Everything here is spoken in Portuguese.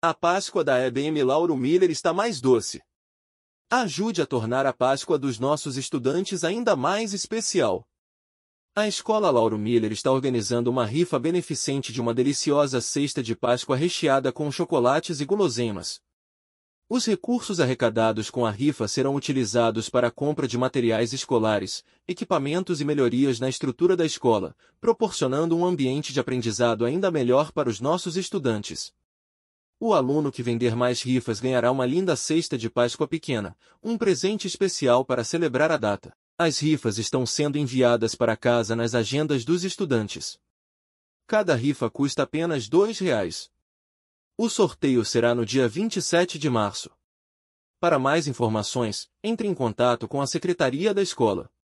A Páscoa da EBM Lauro Miller está mais doce. Ajude a tornar a Páscoa dos nossos estudantes ainda mais especial. A Escola Lauro Miller está organizando uma rifa beneficente de uma deliciosa cesta de Páscoa recheada com chocolates e guloseimas. Os recursos arrecadados com a rifa serão utilizados para a compra de materiais escolares, equipamentos e melhorias na estrutura da escola, proporcionando um ambiente de aprendizado ainda melhor para os nossos estudantes. O aluno que vender mais rifas ganhará uma linda cesta de Páscoa pequena, um presente especial para celebrar a data. As rifas estão sendo enviadas para casa nas agendas dos estudantes. Cada rifa custa apenas R$ 2,00. O sorteio será no dia 27 de março. Para mais informações, entre em contato com a Secretaria da Escola.